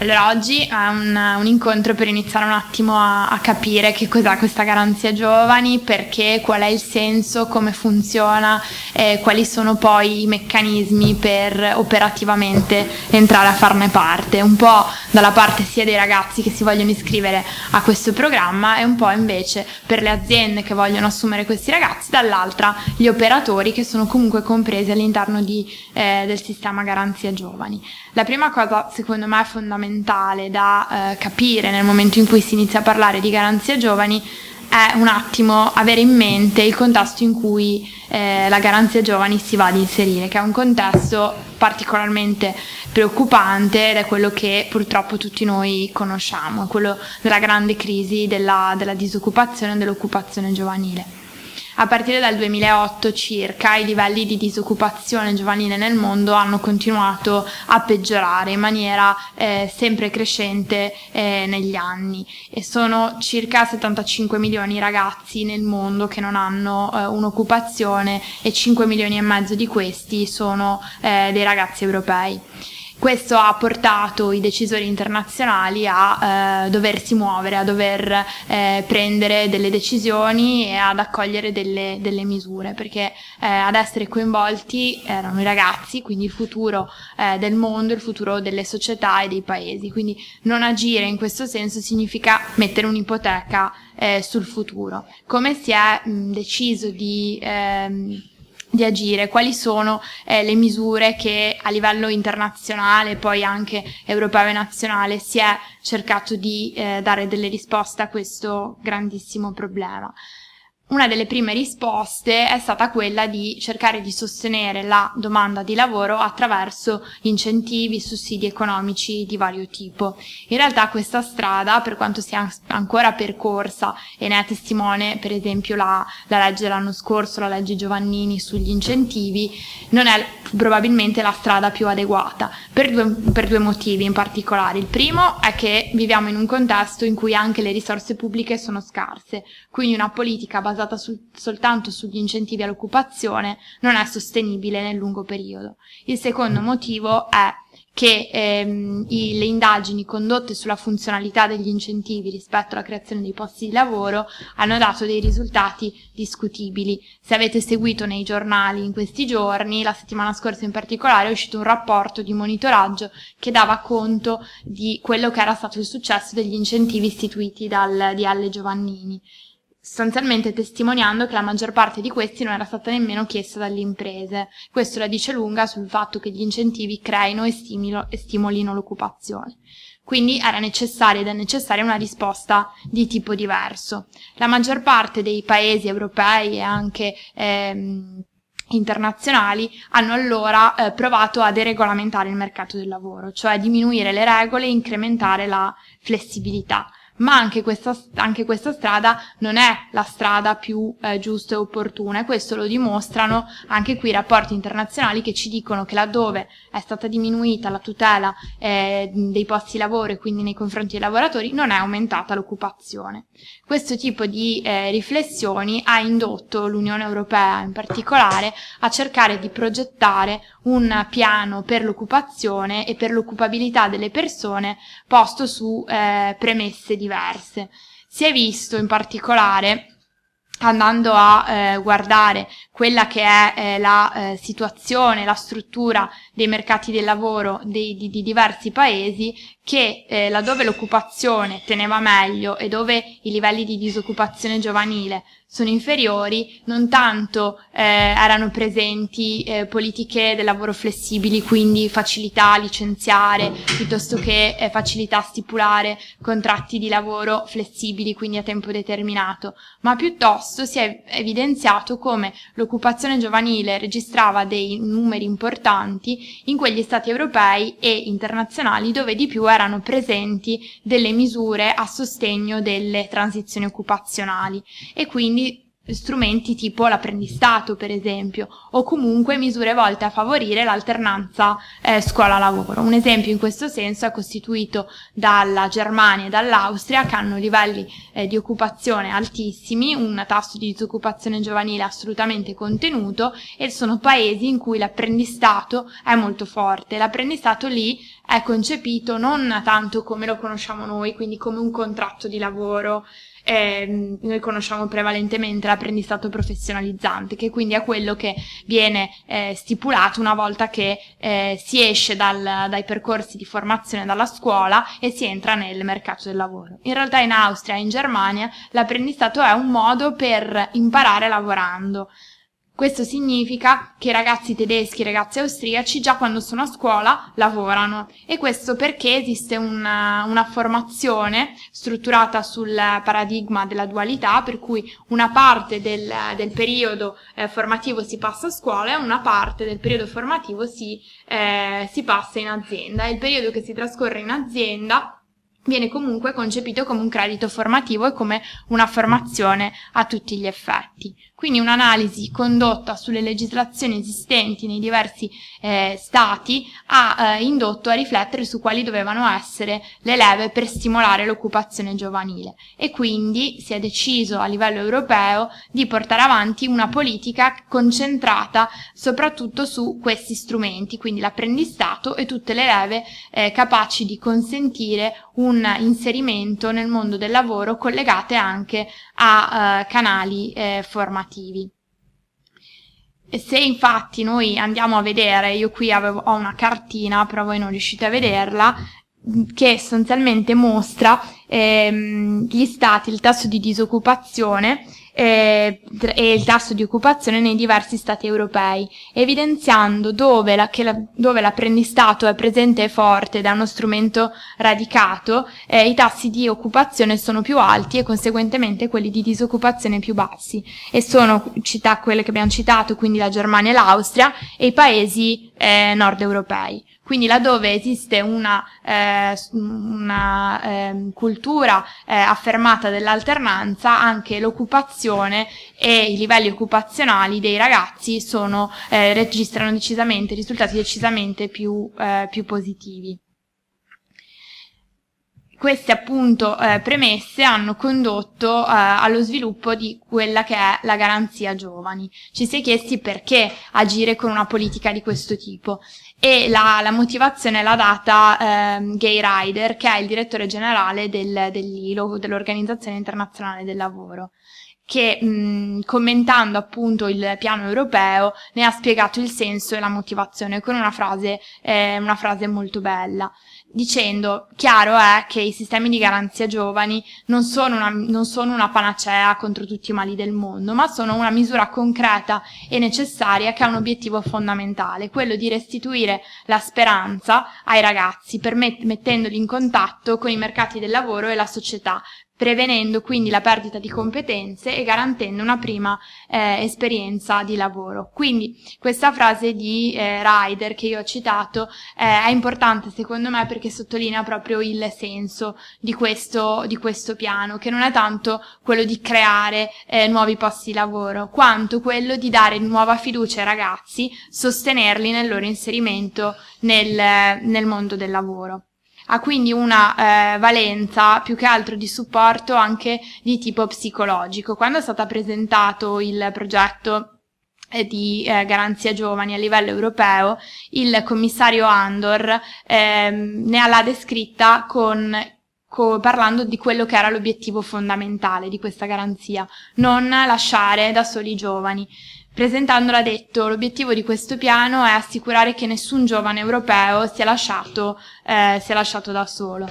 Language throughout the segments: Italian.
Allora, oggi è un, un, incontro per iniziare un attimo a, a capire che cos'è questa garanzia giovani, perché, qual è il senso, come funziona, eh, quali sono poi i meccanismi per operativamente entrare a farne parte, un po' dalla parte sia dei ragazzi che si vogliono iscrivere a questo programma e un po' invece per le aziende che vogliono assumere questi ragazzi, dall'altra gli operatori che sono comunque compresi all'interno di, eh, del sistema garanzia giovani. La prima cosa secondo me è fondamentale fondamentale da eh, capire nel momento in cui si inizia a parlare di garanzia giovani è un attimo avere in mente il contesto in cui eh, la garanzia giovani si va ad inserire, che è un contesto particolarmente preoccupante ed è quello che purtroppo tutti noi conosciamo, quello della grande crisi della, della disoccupazione e dell'occupazione giovanile. A partire dal 2008 circa i livelli di disoccupazione giovanile nel mondo hanno continuato a peggiorare in maniera eh, sempre crescente eh, negli anni e sono circa 75 milioni i ragazzi nel mondo che non hanno eh, un'occupazione e 5 milioni e mezzo di questi sono eh, dei ragazzi europei. Questo ha portato i decisori internazionali a eh, doversi muovere, a dover eh, prendere delle decisioni e ad accogliere delle, delle misure, perché eh, ad essere coinvolti erano i ragazzi, quindi il futuro eh, del mondo, il futuro delle società e dei paesi. Quindi non agire in questo senso significa mettere un'ipoteca eh, sul futuro. Come si è mh, deciso di... Ehm, di agire, quali sono eh, le misure che a livello internazionale, poi anche europeo e nazionale, si è cercato di eh, dare delle risposte a questo grandissimo problema una delle prime risposte è stata quella di cercare di sostenere la domanda di lavoro attraverso incentivi, sussidi economici di vario tipo. In realtà questa strada, per quanto sia ancora percorsa e ne è testimone per esempio la, la legge dell'anno scorso, la legge Giovannini sugli incentivi, non è probabilmente la strada più adeguata per due, per due motivi in particolare. Il primo è che viviamo in un contesto in cui anche le risorse pubbliche sono scarse, quindi una politica basata basata sul, soltanto sugli incentivi all'occupazione non è sostenibile nel lungo periodo. Il secondo motivo è che ehm, i, le indagini condotte sulla funzionalità degli incentivi rispetto alla creazione dei posti di lavoro hanno dato dei risultati discutibili. Se avete seguito nei giornali in questi giorni, la settimana scorsa in particolare è uscito un rapporto di monitoraggio che dava conto di quello che era stato il successo degli incentivi istituiti dal DL Giovannini sostanzialmente testimoniando che la maggior parte di questi non era stata nemmeno chiesta dalle imprese. Questo la dice lunga sul fatto che gli incentivi creino e, stimilo, e stimolino l'occupazione. Quindi era necessaria ed è necessaria una risposta di tipo diverso. La maggior parte dei paesi europei e anche ehm, internazionali hanno allora eh, provato a deregolamentare il mercato del lavoro, cioè diminuire le regole e incrementare la flessibilità ma anche questa, anche questa, strada non è la strada più eh, giusta e opportuna e questo lo dimostrano anche qui i rapporti internazionali che ci dicono che laddove è stata diminuita la tutela eh, dei posti di lavoro e quindi nei confronti dei lavoratori non è aumentata l'occupazione. Questo tipo di eh, riflessioni ha indotto l'Unione Europea in particolare a cercare di progettare un piano per l'occupazione e per l'occupabilità delle persone posto su eh, premesse di diverse. Si è visto in particolare andando a eh, guardare quella che è eh, la eh, situazione, la struttura dei mercati del lavoro dei, di, di, diversi paesi che eh, laddove l'occupazione teneva meglio e dove i livelli di disoccupazione giovanile sono inferiori, non tanto eh, erano presenti eh, politiche del lavoro flessibili, quindi facilità a licenziare piuttosto che eh, facilità a stipulare contratti di lavoro flessibili, quindi a tempo determinato, ma piuttosto si è evidenziato come l'occupazione l'occupazione giovanile registrava dei numeri importanti in quegli stati europei e internazionali dove di più erano presenti delle misure a sostegno delle transizioni occupazionali e quindi strumenti tipo l'apprendistato, per esempio, o comunque misure volte a favorire l'alternanza eh, scuola-lavoro. Un esempio in questo senso è costituito dalla Germania e dall'Austria che hanno livelli eh, di occupazione altissimi, un tasso di disoccupazione giovanile assolutamente contenuto e sono paesi in cui l'apprendistato è molto forte. L'apprendistato lì è concepito non tanto come lo conosciamo noi, quindi come un contratto di lavoro eh, noi conosciamo prevalentemente l'apprendistato professionalizzante, che quindi è quello che viene eh, stipulato una volta che eh, si esce dal, dai percorsi di formazione dalla scuola e si entra nel mercato del lavoro. In realtà in Austria e in Germania l'apprendistato è un modo per imparare lavorando. Questo significa che i ragazzi tedeschi, e i ragazzi austriaci già quando sono a scuola lavorano e questo perché esiste una, eh, una formazione strutturata sul paradigma della dualità per cui una parte del, del periodo eh, formativo si passa a scuola e una parte del periodo formativo si, eh, si passa in azienda. e Il periodo che si trascorre in azienda viene comunque concepito come un credito formativo e come una formazione a tutti gli effetti. Quindi un'analisi condotta sulle legislazioni esistenti nei diversi eh, stati ha eh, indotto a riflettere su quali dovevano essere le leve per stimolare l'occupazione giovanile e quindi si è deciso a livello europeo di portare avanti una politica concentrata soprattutto su questi strumenti, quindi l'apprendistato e tutte le leve eh, capaci di consentire un inserimento nel mondo del lavoro collegate anche a eh, canali eh, formativi. E se infatti noi andiamo a vedere, io qui avevo, ho una cartina, però voi non riuscite a vederla, mm, che essenzialmente mostra ehm, gli stati, il tasso di disoccupazione eh, e il tasso di occupazione nei diversi stati europei, evidenziando dove, la, la, dove l'apprendistato è presente e forte da uno strumento radicato, eh, i tassi di occupazione sono più alti e conseguentemente quelli di disoccupazione più bassi. E sono città quelle che abbiamo citato, quindi la Germania e l'Austria e i paesi eh, nord europei. Quindi laddove esiste una, eh, una eh, cultura eh, affermata dell'alternanza, anche l'occupazione e i livelli occupazionali dei ragazzi sono, eh, registrano decisamente risultati decisamente più, eh, più positivi queste appunto eh, premesse hanno condotto eh, allo sviluppo di quella che è la garanzia giovani. Ci si è chiesti perché agire con una politica di questo tipo e la, la motivazione l'ha data eh, Gay Ryder che è il direttore generale del, dell'ILO, dell'Organizzazione Internazionale del Lavoro che mh, mm, commentando appunto il piano europeo ne ha spiegato il senso e la motivazione con una frase, eh, una frase molto bella dicendo chiaro è che i sistemi di garanzia giovani non sono, una, non sono una panacea contro tutti i mali del mondo, ma sono una misura concreta e necessaria che ha un obiettivo fondamentale, quello di restituire la speranza ai ragazzi, mettendoli in contatto con i mercati del lavoro e la società, prevenendo quindi la perdita di competenze e garantendo una prima eh, esperienza di lavoro. Quindi questa frase di eh, Ryder che io ho citato eh, è importante secondo me perché sottolinea proprio il senso di questo, di questo piano, che non è tanto quello di creare eh, nuovi posti di lavoro, quanto quello di dare nuova fiducia ai ragazzi, sostenerli nel loro inserimento nel, nel mondo del lavoro ha quindi una eh, valenza più che altro di supporto anche di tipo psicologico. Quando è stato presentato il progetto eh, di eh, garanzia giovani a livello europeo, il commissario Andor ehm, ne ha la descritta con parlando di quello che era l'obiettivo fondamentale di questa garanzia, non lasciare da soli i giovani. Presentandola ha detto l'obiettivo di questo piano è assicurare che nessun giovane europeo sia lasciato, eh, sia lasciato da solo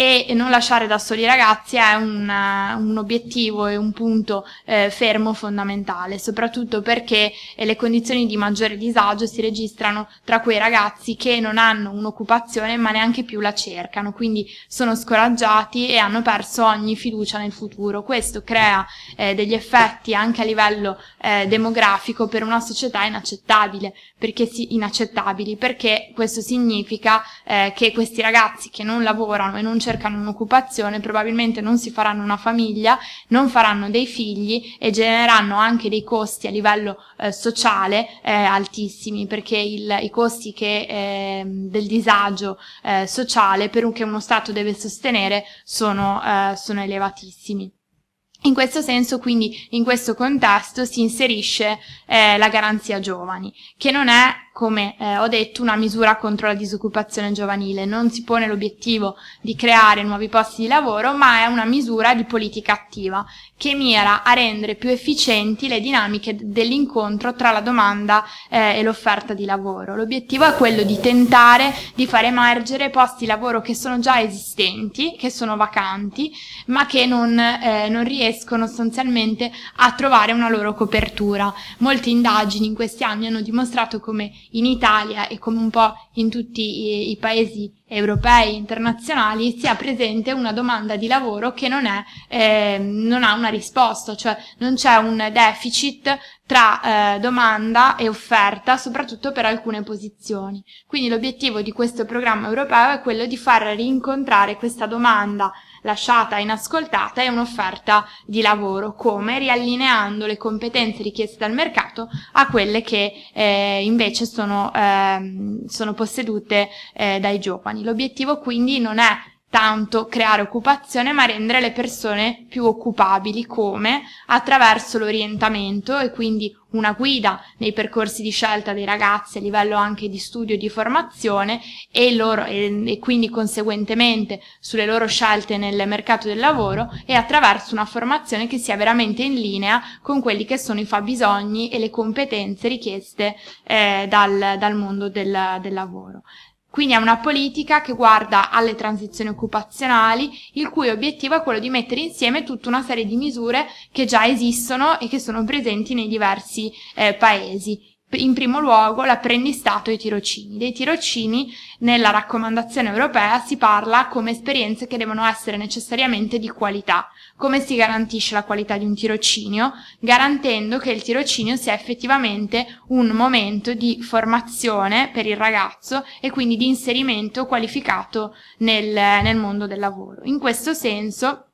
e non lasciare da soli i ragazzi è una, eh, un obiettivo e un punto eh, fermo fondamentale, soprattutto perché eh, le condizioni di maggiore disagio si registrano tra quei ragazzi che non hanno un'occupazione ma neanche più la cercano, quindi sono scoraggiati e hanno perso ogni fiducia nel futuro. Questo crea eh, degli effetti anche a livello eh, demografico per una società inaccettabile, perché si, inaccettabili, perché questo significa eh, che questi ragazzi che non lavorano e non cercano cercano un'occupazione, probabilmente non si faranno una famiglia, non faranno dei figli e genereranno anche dei costi a livello eh, sociale eh, altissimi, perché il, i costi che, eh, del disagio eh, sociale per un, che uno Stato deve sostenere sono, eh, sono elevatissimi. In questo senso, quindi, in questo contesto si inserisce eh, la garanzia giovani, che non è come eh, ho detto, una misura contro la disoccupazione giovanile. Non si pone l'obiettivo di creare nuovi posti di lavoro, ma è una misura di politica attiva che mira a rendere più efficienti le dinamiche dell'incontro tra la domanda eh, e l'offerta di lavoro. L'obiettivo è quello di tentare di far emergere posti di lavoro che sono già esistenti, che sono vacanti, ma che non, eh, non riescono sostanzialmente a trovare una loro copertura. Molte indagini in questi anni hanno dimostrato come in Italia e come un po' in tutti i, i paesi europei e internazionali sia presente una domanda di lavoro che non, è, eh, non ha una risposta, cioè non c'è un deficit tra eh, domanda e offerta, soprattutto per alcune posizioni. Quindi l'obiettivo di questo programma europeo è quello di far rincontrare questa domanda lasciata inascoltata è un'offerta di lavoro, come riallineando le competenze richieste dal mercato a quelle che eh, invece sono, eh, sono possedute eh, dai giovani. L'obiettivo quindi non è tanto creare occupazione, ma rendere le persone più occupabili, come attraverso l'orientamento e quindi una guida nei percorsi di scelta dei ragazzi a livello anche di studio e di formazione e, loro, e, e quindi conseguentemente sulle loro scelte nel mercato del lavoro e attraverso una formazione che sia veramente in linea con quelli che sono i fabbisogni e le competenze richieste eh, dal, dal mondo del, del lavoro. Quindi è una politica che guarda alle transizioni occupazionali, il cui obiettivo è quello di mettere insieme tutta una serie di misure che già esistono e che sono presenti nei diversi eh, paesi in primo luogo l'apprendistato e i tirocini. Dei tirocini nella raccomandazione europea si parla come esperienze che devono essere necessariamente di qualità. Come si garantisce la qualità di un tirocinio? Garantendo che il tirocinio sia effettivamente un momento di formazione per il ragazzo e quindi di inserimento qualificato nel, nel mondo del lavoro. In questo senso,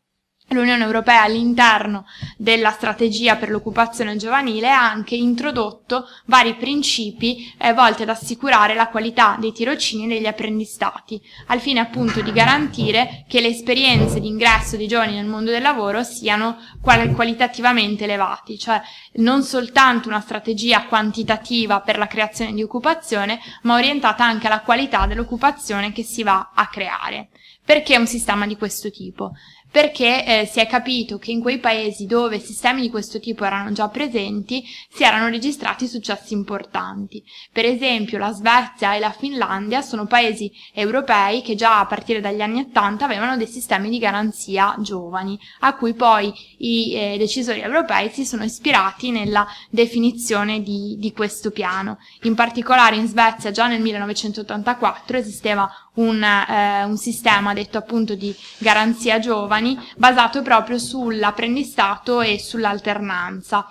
l'Unione Europea all'interno della strategia per l'occupazione giovanile ha anche introdotto vari principi eh, volti ad assicurare la qualità dei tirocini e degli apprendistati, al fine appunto di garantire che le esperienze di ingresso dei giovani nel mondo del lavoro siano qual qualitativamente elevati, cioè non soltanto una strategia quantitativa per la creazione di occupazione, ma orientata anche alla qualità dell'occupazione che si va a creare. Perché un sistema di questo tipo? perché eh, si è capito che in quei paesi dove sistemi di questo tipo erano già presenti si erano registrati successi importanti. Per esempio la Svezia e la Finlandia sono paesi europei che già a partire dagli anni 80 avevano dei sistemi di garanzia giovani, a cui poi i eh, decisori europei si sono ispirati nella definizione di, di questo piano. In particolare in Svezia già nel 1984 esisteva un, eh, un sistema detto appunto di garanzia giovani italiani basato proprio sull'apprendistato e sull'alternanza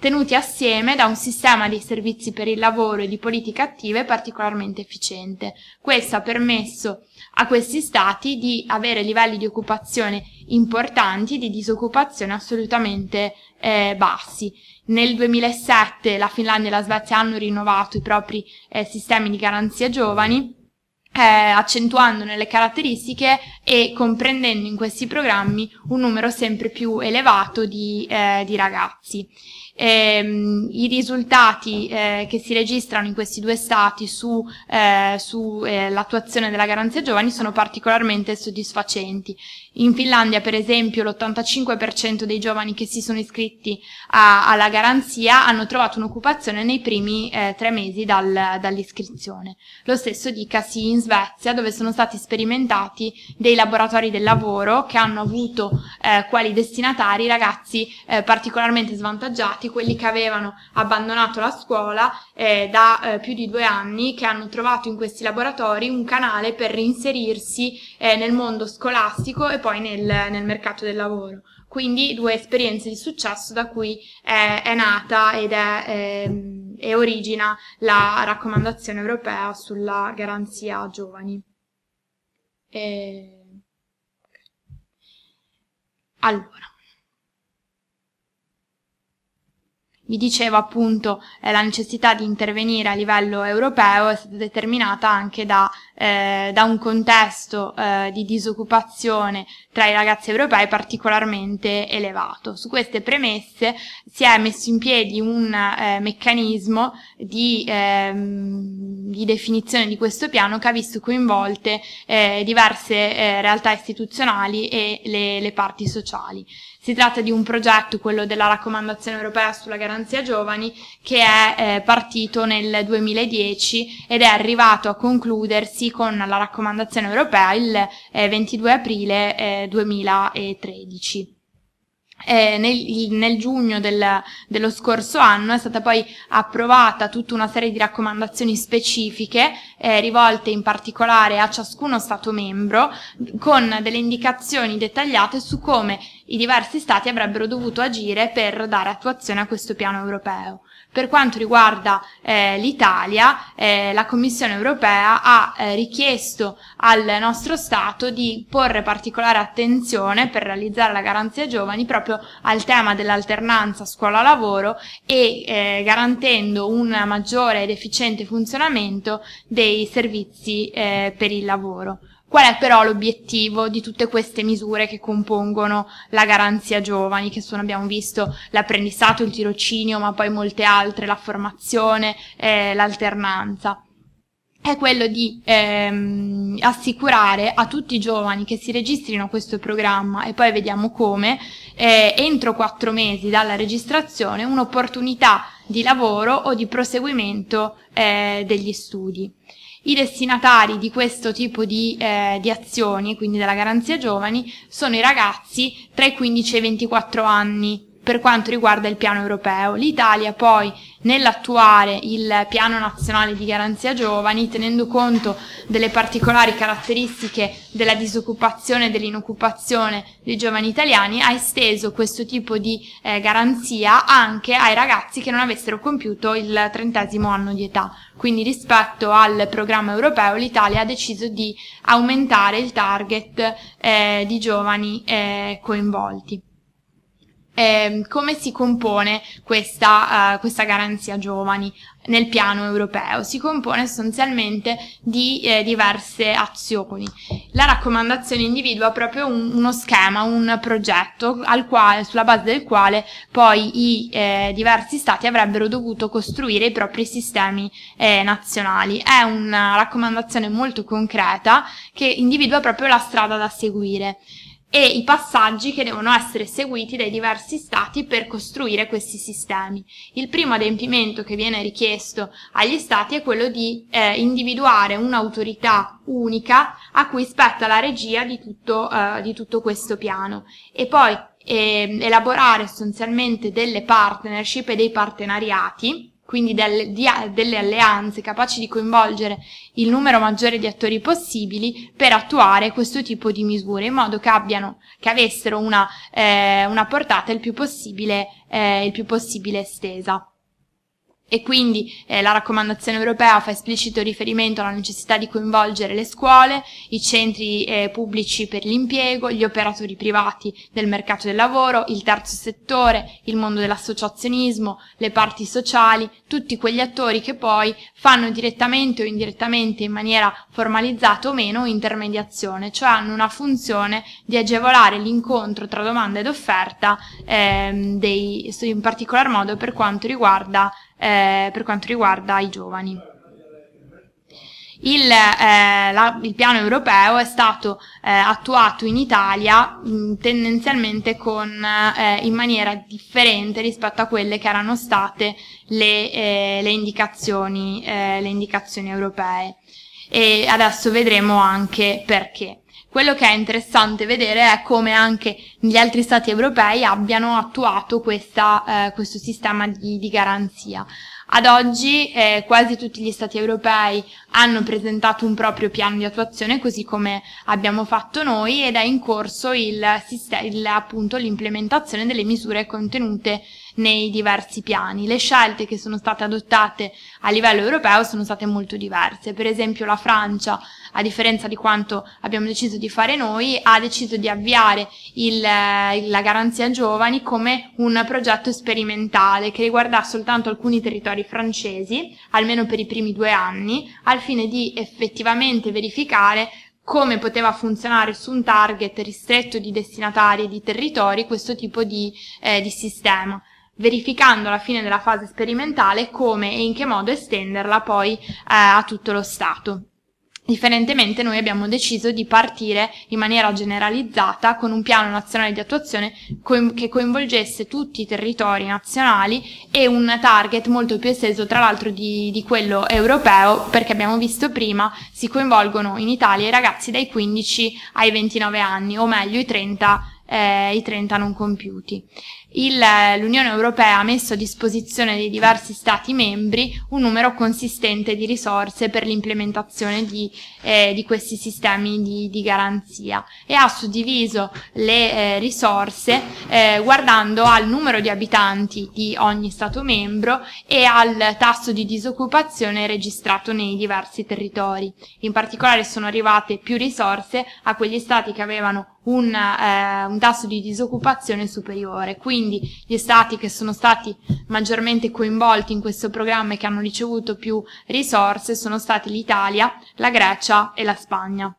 tenuti assieme da un sistema di servizi per il lavoro e di politiche attive particolarmente efficiente. Questo ha permesso a questi stati di avere livelli di occupazione importanti, e di disoccupazione assolutamente eh, bassi. Nel 2007 la Finlandia e la Svezia hanno rinnovato i propri eh, sistemi di garanzia giovani eh, accentuandone le caratteristiche e comprendendo in questi programmi un numero sempre più elevato di, eh, di ragazzi ehm, i risultati eh, che si registrano in questi due stati sull'attuazione eh, su, eh, della garanzia giovani sono particolarmente soddisfacenti. In Finlandia, per esempio, l'85% dei giovani che si sono iscritti a, alla garanzia hanno trovato un'occupazione nei primi eh, tre mesi dal, dall'iscrizione. Lo stesso dicasi in Svezia, dove sono stati sperimentati dei laboratori del lavoro che hanno avuto eh, quali destinatari ragazzi eh, particolarmente svantaggiati tutti quelli che avevano abbandonato la scuola eh, da eh, più di due anni, che hanno trovato in questi laboratori un canale per reinserirsi eh, nel mondo scolastico e poi nel, nel mercato del lavoro quindi due esperienze di successo da cui è, eh, è nata ed è, è, ehm, è, origina la raccomandazione europea sulla garanzia giovani. E... Allora. vi dicevo appunto eh, la necessità di intervenire a livello europeo è stata determinata anche da, eh, da un contesto eh, di disoccupazione tra i ragazzi europei particolarmente elevato. Su queste premesse si è messo in piedi un eh, meccanismo di, ehm, di, definizione di questo piano che ha visto coinvolte eh, diverse eh, realtà istituzionali e le, le parti sociali. Si tratta di un progetto, quello della raccomandazione europea sulla garanzia giovani, che è eh, partito nel 2010 ed è arrivato a concludersi con la raccomandazione europea il eh, 22 aprile eh, 2013 eh, nel, nel, giugno del, dello scorso anno è stata poi approvata tutta una serie di raccomandazioni specifiche eh, rivolte in particolare a ciascuno Stato membro con delle indicazioni dettagliate su come i diversi Stati avrebbero dovuto agire per dare attuazione a questo piano europeo. Per quanto riguarda eh, l'Italia, eh, la Commissione europea ha eh, richiesto al nostro Stato di porre particolare attenzione per realizzare la garanzia giovani proprio al tema dell'alternanza scuola-lavoro e eh, garantendo un maggiore ed efficiente funzionamento dei servizi eh, per il lavoro. Qual è però l'obiettivo di tutte queste misure che compongono la garanzia giovani, che sono, abbiamo visto, l'apprendistato, il tirocinio, ma poi molte altre, la formazione, eh, l'alternanza? è quello di ehm, assicurare a tutti i giovani che si registrino a questo programma e poi vediamo come, eh, entro quattro mesi dalla registrazione, un'opportunità di lavoro o di proseguimento eh, degli studi. I destinatari di questo tipo di, eh, di azioni, quindi della garanzia giovani, sono i ragazzi tra i 15 e i 24 anni, per quanto riguarda il piano europeo. L'Italia poi nell'attuare il piano nazionale di garanzia giovani, tenendo conto delle particolari caratteristiche della disoccupazione e dell'inoccupazione dei giovani italiani, ha esteso questo tipo di eh, garanzia anche ai ragazzi che non avessero compiuto il trentesimo anno di età. Quindi rispetto al programma europeo l'Italia ha deciso di aumentare il target eh, di giovani eh, coinvolti eh, come si compone questa, uh, questa, garanzia giovani nel piano europeo? Si compone sostanzialmente di eh, diverse azioni. La raccomandazione individua proprio un, uno schema, un progetto quale, sulla base del quale poi i eh, diversi stati avrebbero dovuto costruire i propri sistemi eh, nazionali. È una raccomandazione molto concreta che individua proprio la strada da seguire e i passaggi che devono essere seguiti dai diversi stati per costruire questi sistemi. Il primo adempimento che viene richiesto agli stati è quello di eh, individuare un'autorità unica a cui spetta la regia di tutto, eh, di tutto questo piano e poi eh, elaborare sostanzialmente delle partnership e dei partenariati quindi delle, di, delle alleanze capaci di coinvolgere il numero maggiore di attori possibili per attuare questo tipo di misure, in modo che, abbiano, che avessero una, eh, una portata il più possibile, eh, il più possibile estesa. E quindi eh, la raccomandazione europea fa esplicito riferimento alla necessità di coinvolgere le scuole, i centri eh, pubblici per l'impiego, gli operatori privati del mercato del lavoro, il terzo settore, il mondo dell'associazionismo, le parti sociali, tutti quegli attori che poi fanno direttamente o indirettamente in maniera formalizzata o meno intermediazione, cioè hanno una funzione di agevolare l'incontro tra domanda ed offerta, ehm, dei, in particolar modo per quanto riguarda eh, per quanto riguarda i giovani. Il, eh, la, il, piano europeo è stato eh, attuato in Italia mh, mm, tendenzialmente con, eh, in maniera differente rispetto a quelle che erano state le, eh, le, indicazioni, eh, le indicazioni europee. E adesso vedremo anche perché. Quello che è interessante vedere è come anche gli altri stati europei abbiano attuato questa, eh, questo sistema di, di, garanzia. Ad oggi eh, quasi tutti gli stati europei hanno presentato un proprio piano di attuazione così come abbiamo fatto noi ed è in corso il, il, appunto l'implementazione delle misure contenute nei diversi piani. Le scelte che sono state adottate a livello europeo sono state molto diverse. Per esempio la Francia, a differenza di quanto abbiamo deciso di fare noi, ha deciso di avviare il, eh, la garanzia giovani come un progetto sperimentale che riguarda soltanto alcuni territori francesi, almeno per i primi due anni, al fine di effettivamente verificare come poteva funzionare su un target ristretto di destinatari e di territori questo tipo di, eh, di sistema verificando alla fine della fase sperimentale come e in che modo estenderla poi eh, a tutto lo Stato. Differentemente noi abbiamo deciso di partire in maniera generalizzata con un piano nazionale di attuazione che coinvolgesse tutti i territori nazionali e un target molto più esteso tra l'altro di, di quello europeo perché abbiamo visto prima si coinvolgono in Italia i ragazzi dai 15 ai 29 anni o meglio i 30 eh, i 30 non compiuti. Il, eh, l'Unione Europea ha messo a disposizione dei diversi Stati membri un numero consistente di risorse per l'implementazione di, eh, di questi sistemi di, di, garanzia e ha suddiviso le eh, risorse eh, guardando al numero di abitanti di ogni Stato membro e al tasso di disoccupazione registrato nei diversi territori. In particolare sono arrivate più risorse a quegli Stati che avevano un, eh, un tasso di disoccupazione superiore. Quindi gli stati che sono stati maggiormente coinvolti in questo programma e che hanno ricevuto più risorse sono stati l'Italia, la Grecia e la Spagna.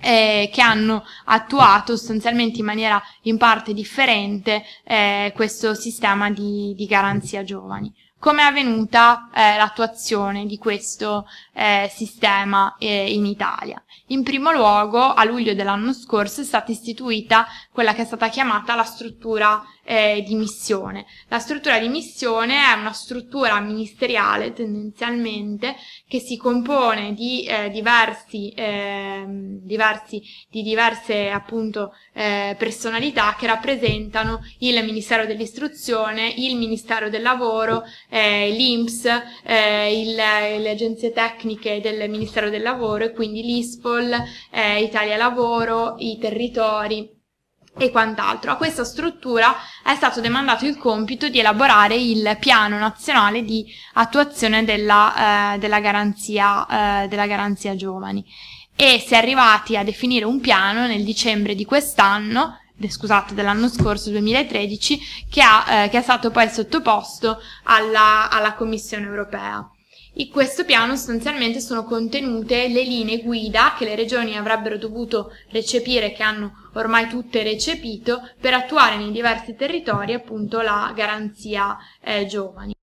Eh, che hanno attuato sostanzialmente in maniera in parte differente eh, questo sistema di, di garanzia giovani come è avvenuta eh, l'attuazione di questo eh, sistema eh, in Italia. In primo luogo, a luglio dell'anno scorso è stata istituita quella che è stata chiamata la struttura eh, di missione. La struttura di missione è una struttura ministeriale tendenzialmente che si compone di eh, diversi, eh, diversi, di diverse appunto eh, personalità che rappresentano il Ministero dell'Istruzione, il Ministero del Lavoro, eh, l'INPS, eh, il, le agenzie tecniche del Ministero del Lavoro e quindi l'ISPOL, Italia Lavoro, i territori e quant'altro. A questa struttura è stato demandato il compito di elaborare il piano nazionale di attuazione della, eh, della, garanzia, eh, della garanzia giovani e si è arrivati a definire un piano nel dicembre di quest'anno scusate, dell'anno scorso, 2013, che, ha, eh, che è stato poi sottoposto alla, alla Commissione europea. In questo piano sostanzialmente sono contenute le linee guida che le regioni avrebbero dovuto recepire, che hanno ormai tutte recepito, per attuare nei diversi territori appunto la garanzia eh, giovani.